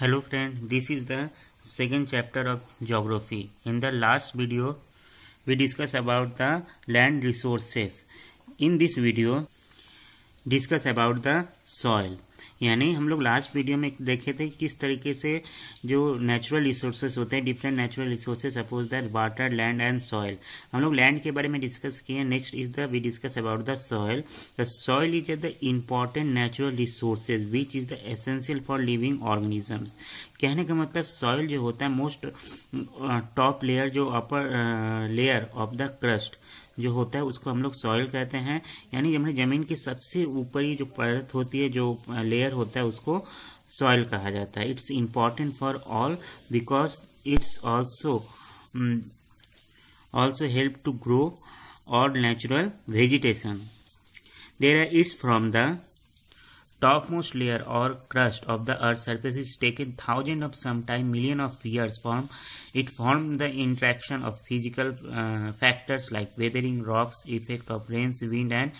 hello friend this is the second chapter of geography in the last video we discuss about the land resources in this video discuss about the soil यानी हम लोग last video में देखे थे किस तरीके से जो नेचुरल रिसोर्सेज होते हैं different natural resources suppose that water land and soil हम लोग लैंड के बारे में डिस्कस किए next is the we discuss about the soil the soil is the important natural resources which is the essential for living organisms कहने का मतलब soil जो होता है मोस्ट टॉप लेयर जो upper layer of the crust जो होता है उसको हम लोग सॉइल कहते हैं यानी हमने जमीन की सबसे ऊपरी जो परत होती है जो लेयर होता है उसको सॉइल कहा जाता है it's important for all because it's also also help to grow all natural vegetation there are it's from the topmost layer or crust of the earth's surface is taken thousands of sometimes millions of years form it formed the interaction of physical uh, factors like weathering rocks effect of rains wind and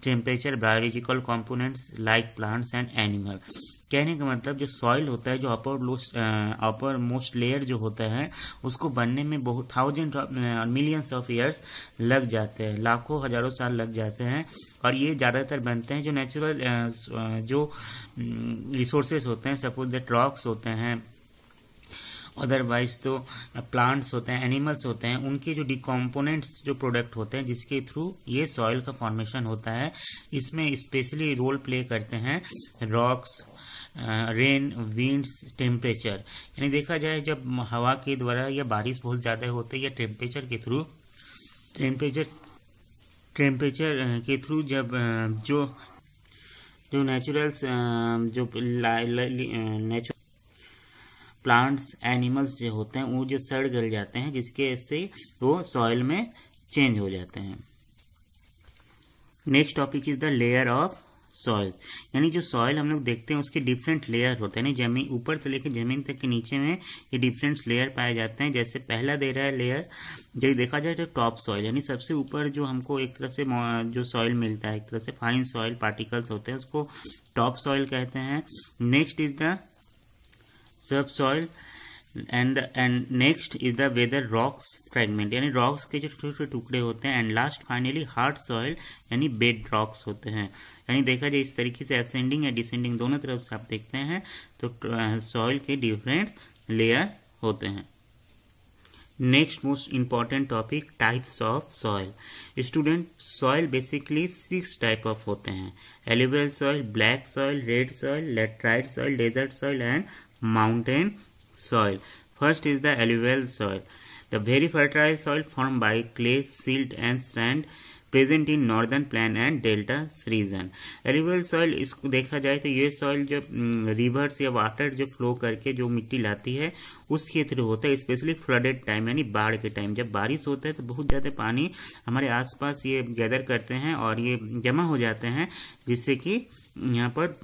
temperature biological components like plants and animals कहने का मतलब जो soil होता है जो upper lost uppermost layer जो होता है उसको बनने में बहुत थाउजेंड मिलियंस ऑफ ईयर्स लग जाते हैं लाखों हजारों साल लग जाते हैं और ये ज़्यादातर बनते हैं जो नेचुरल जो रिसोर्सेज होते हैं सपोज दैट रॉक्स होते हैं अदरवाइज तो प्लांट्स होते हैं एनिमल्स होते हैं उनके जो डिकम्पोनेंट्स जो प्रोडक्ट होते हैं जिसके थ्रू ये सॉइल का फॉर्मेशन होता है इसमें स्पेशली रोल प्ले करते हैं रॉक्स रेन विंड्स टेम्परेचर यानी देखा जाए जब हवा के द्वारा या बारिश बहुत ज़्यादा होती है या टेम्परेचर के थ्रू टेम्परेचर टेम्परेचर के थ्रू जब जो जो नेचुरल्स जो नेचुरल प्लांट्स एनिमल्स जो होते हैं वो जो सड़ गल जाते हैं जिसके से वो सॉइल में चेंज हो जाते हैं next topic is the layer of soil यानी जो सॉइल हम लोग देखते हैं उसके डिफरेंट लेयर होते हैं जमीन ऊपर से लेकर जमीन तक के नीचे में ये डिफरेंट लेयर पाए जाते हैं जैसे पहला दे रहा है लेयर यदि देखा जाए तो टॉप सॉइल यानी सबसे ऊपर जो हमको एक तरह से जो सॉइल मिलता है एक तरह से फाइन सॉइल पार्टिकल्स होते हैं उसको टॉप सॉइल कहते हैं next is the sub soil and and next is the weather rocks fragment यानी रॉक्स के जो छोटे छोटे टुकड़े होते हैं and last finally hard soil यानी बेड रॉक्स होते हैं यानी देखा जाए इस तरीके से असेंडिंग या डिसेंडिंग दोनों तरफ से आप देखते हैं तो सॉइल के डिफरेंट लेयर होते हैं next most important topic types of soil student soil basically six type of होते हैं alluvial soil black soil red soil laterite soil desert soil and mountain soil. First is the alluvial soil. The very fertile soil formed by clay, silt and sand present in northern plain and delta region alluvial soil इसको देखा जाए तो ये soil जब reverse या water जो flow करके जो मिट्टी लाती है उस क्षेत्र होता है स्पेशली फ्लडेड टाइम यानी बाढ़ के टाइम जब बारिश होता है तो बहुत ज़्यादा पानी हमारे आसपास ये गैदर करते हैं और ये जमा हो जाते हैं जिससे कि यहाँ पर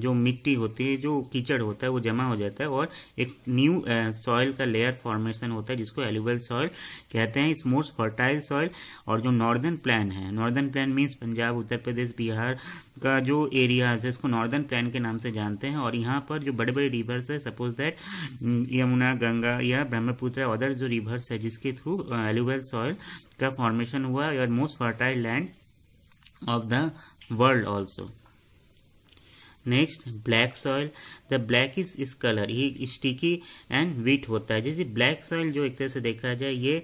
जो मिट्टी होती है जो कीचड़ होता है वो जमा हो जाता है और एक न्यू सॉइल का लेयर फॉर्मेशन होता है जिसको एलिवल सॉइल कहते हैं इस मोस्ट फर्टाइल सॉइल और जो नॉर्दर्न प्लान है northern plain means Punjab Uttar Pradesh Bihar का जो एरियाज है इसको नॉर्दर्न प्लान के नाम से जानते हैं और यहाँ पर जो बड़े बड़े रिवर्स है सपोज दैट यमुना गंगा या ब्रह्मपुत्र अदर जो रिवर्स है जिसके थ्रू एलिवल सॉइल का फॉर्मेशन हुआ और most fertile land of the world also next black soil the black is is colour ये स्टिकी एंड वीट होता है जैसे ब्लैक सॉइल जो एक तरह से देखा जाए ये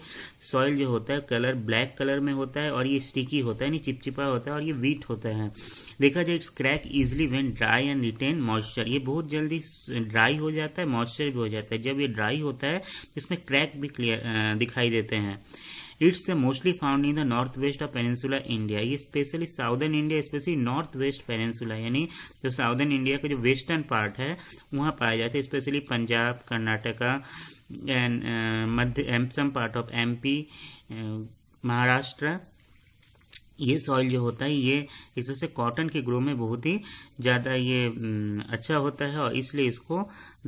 सॉइल जो होता है कलर ब्लैक कलर में होता है और ये स्टिकी होता है यानी चिपचिपा होता है और ये वीट होता है देखा जाए it's crack easily when dry and retain moisture ये बहुत जल्दी ड्राई हो जाता है मॉइस्चर भी हो जाता है जब ये ड्राई होता है इसमें क्रैक भी क्लियर दिखाई देते हैं the mostly found in the north west of peninsula India ये specially southern India specially north west peninsula यानी जो साउदर्न इंडिया का जो वेस्टर्न पार्ट है वहाँ पाया जाता है specially Punjab Karnataka and uh, Madhya some part of MP Maharashtra ये सॉइल जो होता है ये इस वजह से कॉटन के ग्रो में बहुत ही ज़्यादा ये mm, अच्छा होता है और इसलिए इसको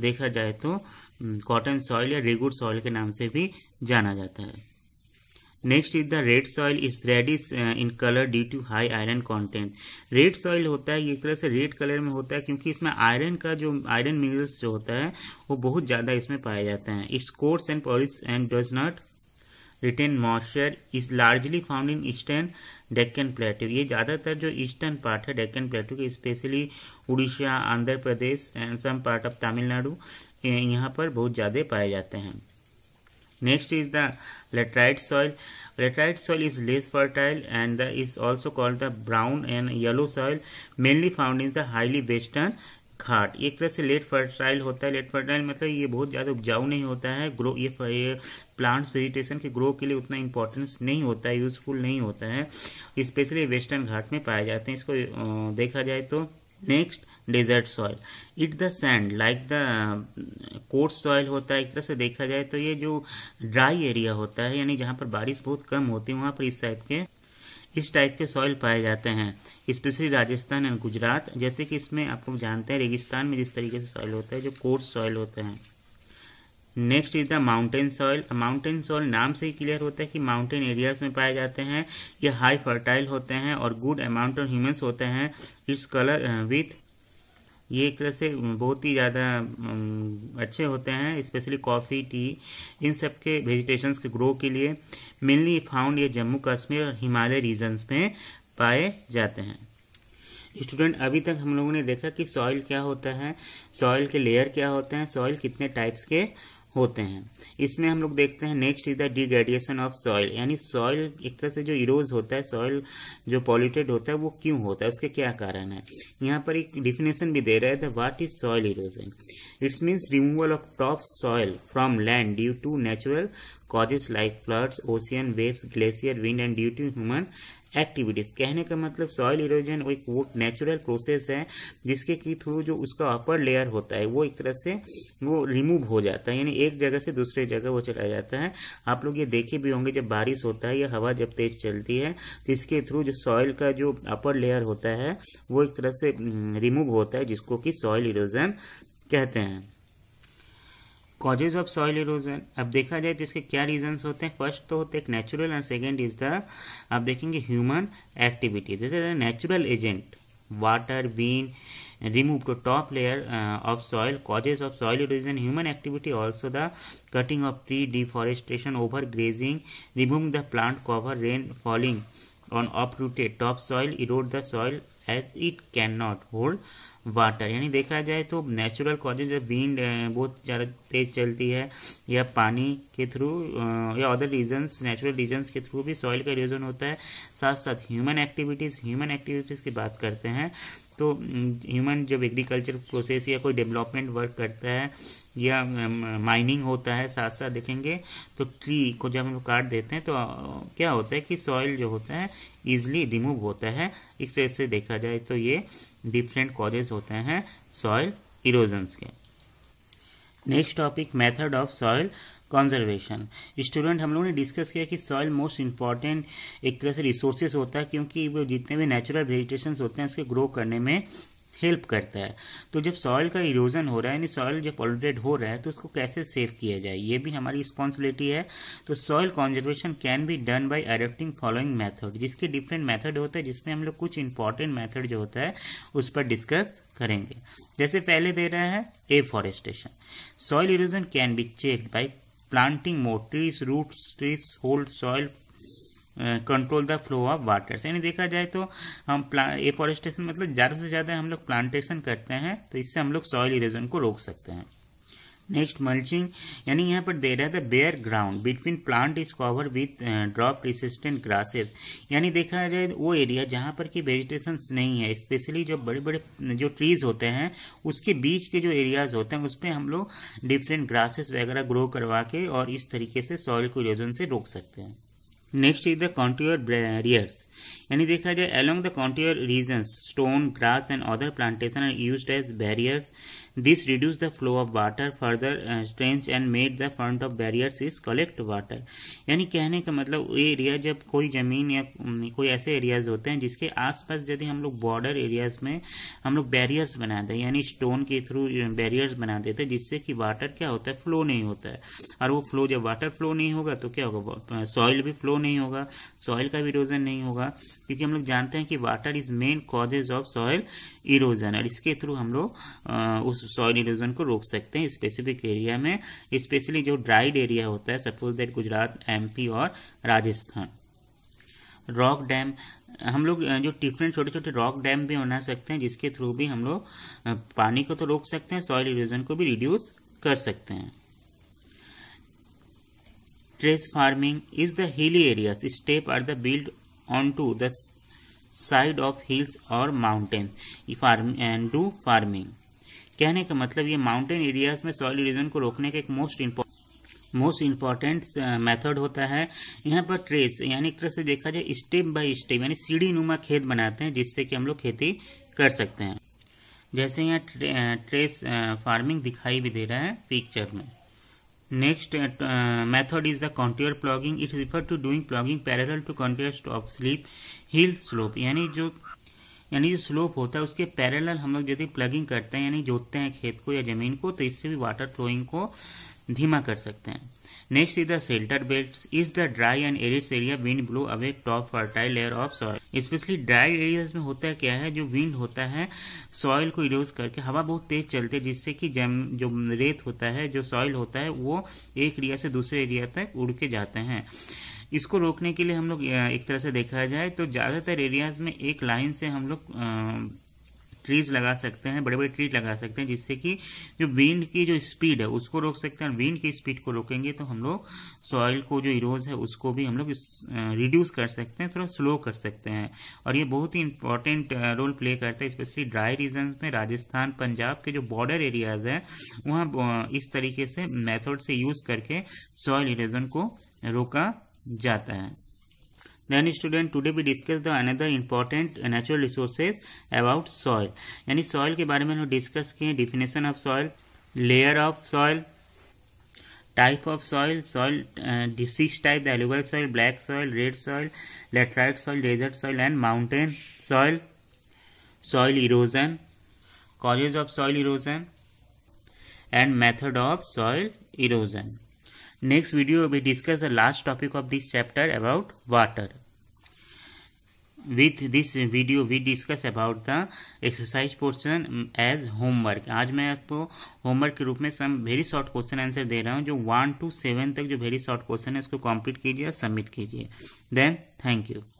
देखा जाए तो कॉटन mm, सॉइल या रेगुड सॉइल के नाम से भी जाना जाता है next is the red soil is is in colour due to high iron content red soil होता है एक तरह से रेड कलर में होता है क्योंकि इसमें आयरन का जो आयरन मिनरल्स जो होता है वो बहुत ज्यादा इसमें पाया जाता है इट्स कोर्स एंड पॉलिस and does not retain moisture is largely found in eastern Deccan plateau ये ज्यादातर जो ईस्टर्न पार्ट है डेक्कन प्लेटू के specially Orissa Andhra Pradesh and some part of Tamil Nadu यहाँ पर बहुत ज्यादा पाए जाते हैं Next is the laterite soil. Laterite soil is less fertile and the, is also called the brown and yellow soil, mainly found in the highly western एक तरह से लेट फर्टाइल होता है लेट फर्टाइल मतलब ये बहुत ज़्यादा उपजाऊ नहीं होता है ग्रो ये, ये प्लांट्स वेजिटेशन के ग्रो के लिए उतना इम्पोर्टेंस नहीं होता है यूजफुल नहीं होता है स्पेशली वेस्टर्न घाट में पाए जाते हैं इसको देखा जाए तो next desert soil it the sand like the coarse soil होता है एक तरह से देखा जाए तो ये जो ड्राई एरिया होता है यानी जहां पर बारिश बहुत कम होती है वहां पर इस टाइप के इस टाइप के सॉइल पाए जाते हैं स्पेशली राजस्थान एंड गुजरात जैसे कि इसमें आप लोग जानते हैं रेगिस्तान में जिस तरीके से सॉइल होता है जो कोर्स सॉइल होते हैं next is the mountain soil mountain soil नाम से ही क्लियर होता है कि माउंटेन एरियाज में पाए जाते हैं ये हाई फर्टाइल होते हैं और गुड अमाउंट ऑफ ह्यूमन्स होते हैं इट्स कलर विथ ये एक तरह से बहुत ही ज़्यादा अच्छे होते हैं स्पेशली कॉफ़ी टी इन सब के वेजिटेशन के ग्रो के लिए मेनली फाउंड ये जम्मू कश्मीर और हिमालय रीजन्स में पाए जाते हैं स्टूडेंट अभी तक हम लोगों ने देखा कि सॉइल क्या होता है सॉइल के लेयर क्या होते हैं सॉइल कितने टाइप्स के होते हैं इसमें हम लोग देखते हैं next is the degradation of soil यानी सॉइल एक तरह से जो इरोज होता है सॉइल जो पॉल्यूटेड होता है वो क्यों होता है उसके क्या कारण है यहाँ पर एक डिफिनेशन भी दे रहा है the what is soil erosion it's means removal of top soil from land due to natural causes like floods ocean waves glacier wind and due to human activities कहने का मतलब सॉइल इरोजन एक वो natural process है जिसके की through जो उसका अपर लेयर होता है वो एक तरह से वो रिमूव हो जाता है यानी एक जगह से दूसरे जगह वो चला जाता है आप लोग ये देखे भी होंगे जब बारिश होता है या हवा जब तेज चलती है तो इसके थ्रू जो सॉइल का जो अपर लेयर होता है वो एक तरह से रिमूव हम्म, होता है जिसको कि सॉइल इरोजन कहते हैं कॉजेज ऑफ सॉइल इरोजन अब देखा जाए तो इसके क्या रीजन होते हैं फर्स्ट तो होते हैं natural and second is the आप देखेंगे human activity natural agent water been remove to top layer of soil causes of soil erosion human activity also the cutting of tree deforestation over grazing removing the plant cover rain falling on off rooted top soil erode the soil as it can not hold water यानी देखा जाए तो natural causes wind बहुत ज़्यादा तेज चलती है या पानी के थ्रू या अदर रीजन नेचुरल रीजन के थ्रू भी सॉइल का इरोजन होता है साथ साथ ह्यूमन एक्टिविटीज़ ह्यूमन एक्टिविटीज़ की बात करते हैं तो ह्यूमन जब एग्रीकल्चर प्रोसेस या कोई डेवलपमेंट वर्क करता है या माइनिंग होता है साथ साथ देखेंगे तो ट्री को जब हम काट देते हैं तो क्या होता है कि सॉइल जो होता है इजिली रिमूव होता है इस तरह से देखा जाए तो ये डिफरेंट कॉजेज होते हैं सॉइल इरोजन्स के next topic method of soil conservation student हम लोगों ने डिस्कस किया कि सॉइल मोस्ट इंपॉर्टेंट एक तरह से रिसोर्सेज होता है क्योंकि वो जितने भी नेचुरल वेजिटेशन होते हैं उसके ग्रो करने में हेल्प करता है तो जब सॉइल का इरोजन हो रहा है यानी सॉइल जब पॉल्यूटेड हो रहा है तो उसको कैसे सेव किया जाए ये भी हमारी रिस्पॉन्सिबिलिटी है तो soil conservation can be done by adopting following method जिसके डिफरेंट मेथड होते हैं जिसमें हम लोग कुछ इंपॉर्टेंट मेथड जो होता है उस पर डिस्कस करेंगे जैसे पहले दे रहे हैं afforestation soil erosion can be check by planting more trees root trees hold soil control the flow of water यानी देखा जाए तो हम एफॉरेस्टेशन मतलब ज़्यादा से ज़्यादा हम लोग प्लांटेशन करते हैं तो इससे हम लोग सॉइल इरेजन को रोक सकते हैं नेक्स्ट मल्चिंग यानी यहाँ पर दे रहा है the bare ground between plant is cover with drought resistant grasses यानी देखा जाए वो एरिया जहां पर कि वेजिटेशन नहीं है स्पेशली जो बड़े बड़े जो ट्रीज होते हैं उसके बीच के जो एरियाज होते हैं उसपे हम लोग डिफरेंट ग्रासेस वगैरह ग्रो करवा के और इस तरीके से सॉइल को रोजन से रोक सकते हैं next is the contour barriers यानी देखा जाए along the contour region stone grass and other plantation are use as barriers this reduce the flow of water further trench and made the front of barriers is collect water यानी कहने का मतलब area जब कोई जमीन या कोई ऐसे एरियाज होते हैं जिसके आसपास यदि हम लोग बॉर्डर एरियाज में हम लोग बैरियर्स बनाते हैं यानी स्टोन के थ्रू बैरियर्स uh, बना देते हैं जिससे कि वाटर क्या होता है फ्लो नहीं होता है और वो फ्लो जब वाटर फ्लो नहीं होगा तो क्या होगा सॉइल uh, भी फ्लो नहीं होगा सॉइल का भी इरोजन नहीं होगा क्योंकि हम लोग जानते हैं कि water is main causes of soil erosion और इसके थ्रू हम लोग उस सॉइल इरोजन को रोक सकते हैं स्पेसिफिक एरिया में स्पेशली जो ड्राइड एरिया होता है सपोज दैट गुजरात एमपी और राजस्थान रॉक डैम हम लोग जो डिफरेंट छोटे छोटे रॉक डैम भी बना सकते हैं जिसके थ्रू भी हम लोग पानी को तो रोक सकते हैं सॉइल इरोजन को भी रिड्यूस कर सकते हैं farming is the hilly hilly step are the build on to the side of hills और माउंटेन एंड डू फार्मिंग कहने का मतलब ये माउंटेन एरियाज में सॉइल इरोजन को रोकने का एक मोस्ट मोस्ट इम्पॉर्टेंट मेथड होता है यहाँ पर ट्रेस यानी एक तरह से देखा जाए स्टेप बाय स्टेप यानी सीढ़ी नुमा खेत बनाते हैं जिससे कि हम लोग खेती कर सकते हैं जैसे यहाँ ट्रेस फार्मिंग uh, uh, दिखाई भी दे रहा है पिक्चर में Next uh, uh, method is the contour plugging. It refer to doing plugging parallel to contour of slip hill slope. यानी जो यानी जो स्लोप होता है उसके पैरेलल हम लोग यदि प्लगिंग करते हैं यानी जोतते हैं खेत को या जमीन को तो इससे भी वाटर फ्लोइंग को धीमा कर सकते हैं next is the shelter belt is the dry and arids area wind blow away top fertile layer of soil specially dry areas में होता है क्या है जो विंड होता है सॉइल को इरोज करके हवा बहुत तेज चलती है जिससे कि जम जो रेत होता है जो सॉइल होता है वो एक एरिया से दूसरे एरिया तक उड़ के जाते हैं इसको रोकने के लिए हम लोग एक तरह से देखा जाए तो ज्यादातर एरियाज में एक लाइन से हम लोग ट्रीज लगा सकते हैं बड़े बड़े ट्रीज लगा सकते हैं जिससे कि जो विंड की जो स्पीड है उसको रोक सकते हैं विंड की स्पीड को रोकेंगे तो हम लोग सॉइल को जो इरोज है उसको भी हम लोग रिड्यूस कर सकते हैं थोड़ा स्लो कर सकते हैं और ये बहुत ही इंपॉर्टेंट रोल प्ले करता है स्पेशली ड्राई रीजन में राजस्थान पंजाब के जो बॉर्डर एरियाज हैं वहाँ इस तरीके से मेथड से यूज करके सॉइल इरोजन को रोका जाता है देन स्टूडेंट टूडे भी discuss the another important natural resources about soil यानी सॉइल के बारे में हम डिस्कस किए definition of soil layer of soil type of soil soil six type एलुबल soil black soil red soil laterite soil desert soil and mountain soil soil erosion causes of soil erosion and method of soil erosion Next video we discuss the last topic of this chapter about water. With this video we discuss about the exercise portion as homework. आज मैं आपको homework के रूप में some very short question answer दे रहा हूँ जो वन टू सेवन तक जो वेरी शॉर्ट क्वेश्चन है उसको कंप्लीट कीजिए और सबमिट कीजिए देन थैंक यू